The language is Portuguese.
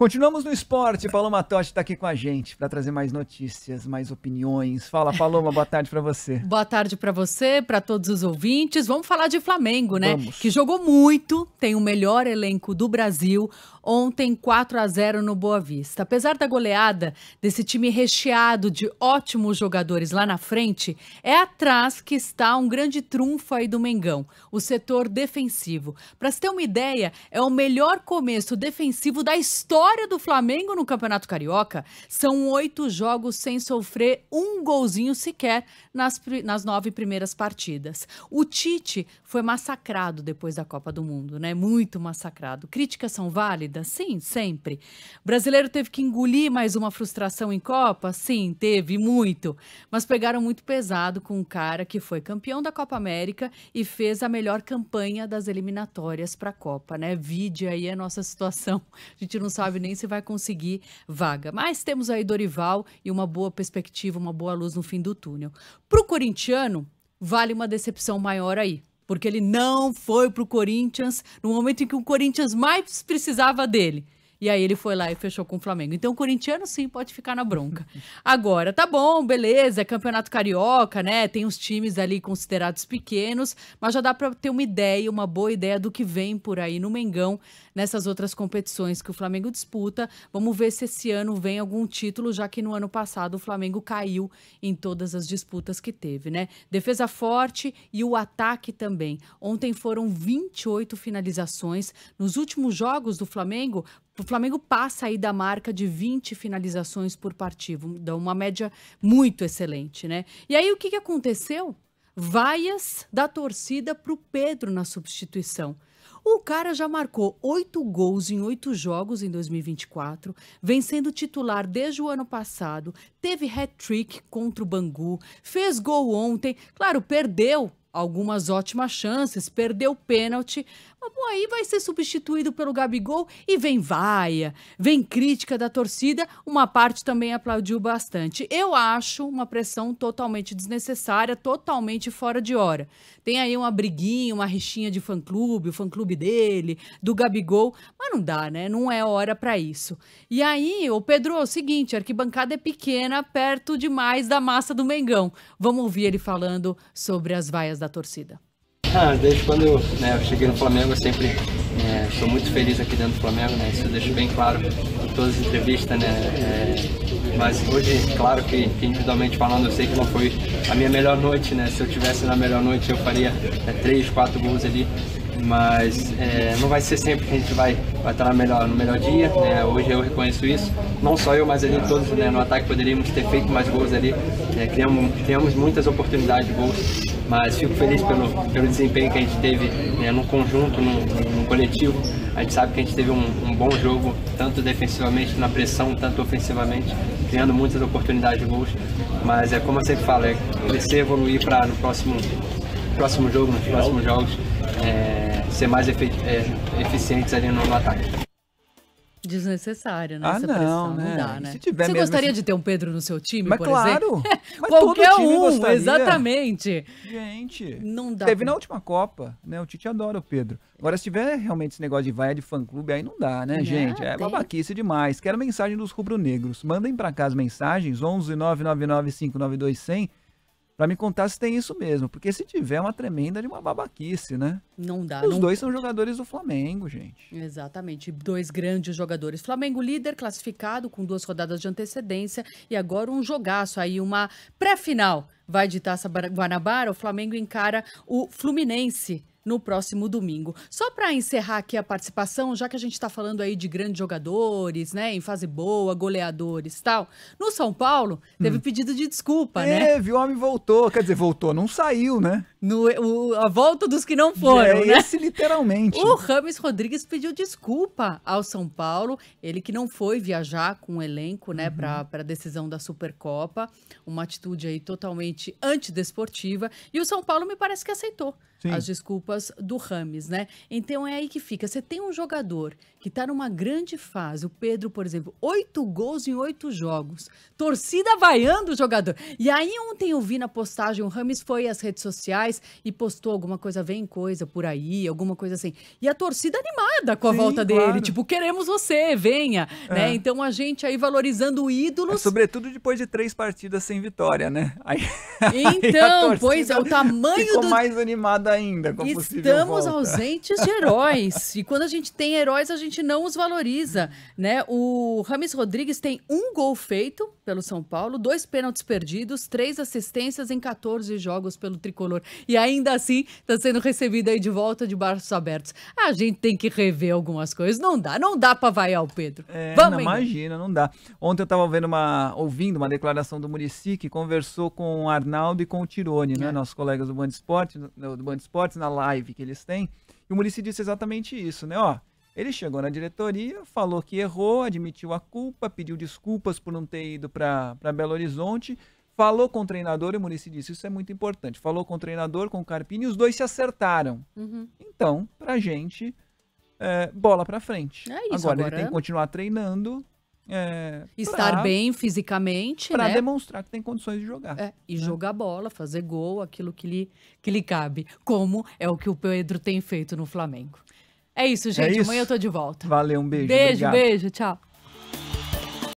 Continuamos no esporte. Paloma Totti está aqui com a gente para trazer mais notícias, mais opiniões. Fala, Paloma, boa tarde para você. Boa tarde para você, para todos os ouvintes. Vamos falar de Flamengo, né? Vamos. Que jogou muito, tem o melhor elenco do Brasil. Ontem, 4 a 0 no Boa Vista. Apesar da goleada desse time recheado de ótimos jogadores lá na frente, é atrás que está um grande trunfo aí do Mengão, o setor defensivo. Para se ter uma ideia, é o melhor começo defensivo da história vitória do Flamengo no Campeonato Carioca, são oito jogos sem sofrer um golzinho sequer nas, nas nove primeiras partidas. O Tite foi massacrado depois da Copa do Mundo, né? Muito massacrado. Críticas são válidas? Sim, sempre. O brasileiro teve que engolir mais uma frustração em Copa? Sim, teve muito. Mas pegaram muito pesado com um cara que foi campeão da Copa América e fez a melhor campanha das eliminatórias para a Copa, né? Vide aí a nossa situação. A gente não sabe se vai conseguir vaga. Mas temos aí Dorival e uma boa perspectiva, uma boa luz no fim do túnel. Para o corintiano, vale uma decepção maior aí, porque ele não foi para o Corinthians no momento em que o Corinthians mais precisava dele. E aí ele foi lá e fechou com o Flamengo. Então o corintiano sim pode ficar na bronca. Agora, tá bom, beleza, é campeonato carioca, né? Tem os times ali considerados pequenos, mas já dá para ter uma ideia, uma boa ideia do que vem por aí no Mengão nessas outras competições que o Flamengo disputa. Vamos ver se esse ano vem algum título, já que no ano passado o Flamengo caiu em todas as disputas que teve, né? Defesa forte e o ataque também. Ontem foram 28 finalizações. Nos últimos jogos do Flamengo, o Flamengo passa aí da marca de 20 finalizações por partido, dá uma média muito excelente, né? E aí o que, que aconteceu? Vaias da torcida para o Pedro na substituição. O cara já marcou oito gols em oito jogos em 2024, vem sendo titular desde o ano passado, teve hat-trick contra o Bangu, fez gol ontem, claro, perdeu algumas ótimas chances, perdeu o pênalti, mas bom, aí vai ser substituído pelo Gabigol e vem vaia, vem crítica da torcida, uma parte também aplaudiu bastante. Eu acho uma pressão totalmente desnecessária, totalmente fora de hora. Tem aí uma briguinha, uma rixinha de fã-clube, o fã-clube dele, do Gabigol, mas não dá, né? Não é hora para isso. E aí, o Pedro, é o seguinte, a arquibancada é pequena, perto demais da massa do Mengão. Vamos ouvir ele falando sobre as vaias da torcida. Ah, desde quando eu, né, eu, cheguei no Flamengo, eu sempre é, sou muito feliz aqui dentro do Flamengo, né? Isso eu deixo bem claro em todas as entrevistas, né? É, mas hoje, claro que, que, individualmente falando, eu sei que não foi a minha melhor noite, né? Se eu tivesse na melhor noite, eu faria é, três, quatro gols ali. Mas é, não vai ser sempre que a gente vai, vai estar no melhor, no melhor dia. Né? Hoje eu reconheço isso. Não só eu, mas ali todos né, no ataque poderíamos ter feito mais gols ali. Né, criamos, criamos muitas oportunidades de gols mas fico feliz pelo, pelo desempenho que a gente teve né, no conjunto, no, no, coletivo. A gente sabe que a gente teve um, um, bom jogo, tanto defensivamente na pressão, tanto ofensivamente, criando muitas oportunidades de gols. Mas é como eu sempre falo, é crescer, evoluir para no próximo, próximo jogo, nos próximos jogos, é, ser mais efe, é, eficientes ali no, no ataque. Desnecessário, né? Ah, Essa não, né? não dá, né? Você mesmo, gostaria assim... de ter um Pedro no seu time, mas por claro, exemplo? Mas Qualquer um, gostaria. exatamente. Gente, não dá. Teve pra... na última Copa, né? O Tite adora o Pedro. Agora, se tiver realmente esse negócio de vaia de fã-clube, aí não dá, né, gente? É babaquice demais. Quero mensagem dos rubro-negros. Mandem para cá as mensagens, 11 999 592 para me contar se tem isso mesmo. Porque se tiver, é uma tremenda de uma babaquice, né? Não dá. Os não dois são jogadores do Flamengo, gente. Exatamente. Dois grandes jogadores. Flamengo líder, classificado com duas rodadas de antecedência. E agora um jogaço aí, uma pré-final vai de Taça Guanabara, o Flamengo encara o Fluminense no próximo domingo. Só para encerrar aqui a participação, já que a gente está falando aí de grandes jogadores, né, em fase boa, goleadores, tal. No São Paulo teve hum. pedido de desculpa, né? Teve, o homem voltou, quer dizer, voltou, não saiu, né? No, o, a volta dos que não foram, é, né? Esse literalmente. O Rames Rodrigues pediu desculpa ao São Paulo, ele que não foi viajar com o elenco, né, uhum. para a decisão da Supercopa, uma atitude aí totalmente totalmente antidesportiva. E o São Paulo me parece que aceitou Sim. as desculpas do Rames, né? Então é aí que fica. Você tem um jogador que está numa grande fase, o Pedro, por exemplo, oito gols em oito jogos. Torcida vaiando o jogador. E aí ontem eu vi na postagem, o Rames foi às redes sociais e postou alguma coisa, vem coisa por aí, alguma coisa assim. E a torcida animada com a Sim, volta claro. dele, tipo, queremos você, venha. É. Né? Então a gente aí valorizando ídolos. É, sobretudo depois de três partidas sem vitória, né? Aí... Então, pois é, o tamanho ficou do. mais animada ainda. Com Estamos ausentes de heróis. e quando a gente tem heróis, a gente não os valoriza. né? O Rames Rodrigues tem um gol feito pelo São Paulo, dois pênaltis perdidos, três assistências em 14 jogos pelo tricolor. E ainda assim, está sendo recebido aí de volta de braços abertos. A gente tem que rever algumas coisas. Não dá, não dá para vaiar o Pedro. É, Vamos não, imagina, não dá. Ontem eu estava vendo uma, ouvindo uma declaração do Murici que conversou com o Arnaldo. Arnaldo e com o Tirone, né, é. né, nossos colegas do Band Esporte, do Band Esportes, na live que eles têm. E o Murici disse exatamente isso, né? Ó, ele chegou na diretoria, falou que errou, admitiu a culpa, pediu desculpas por não ter ido para Belo Horizonte, falou com o treinador e o Murici disse isso é muito importante. Falou com o treinador, com o Carpini, e os dois se acertaram. Uhum. Então, pra gente, é, bola pra frente. É isso, agora, agora ele tem que é? continuar treinando é, Estar pra, bem fisicamente. Para né? demonstrar que tem condições de jogar. É, e né? jogar bola, fazer gol, aquilo que lhe, que lhe cabe. Como é o que o Pedro tem feito no Flamengo. É isso, é gente. É isso. Amanhã eu tô de volta. Valeu, um beijo. Beijo, obrigado. beijo. Tchau.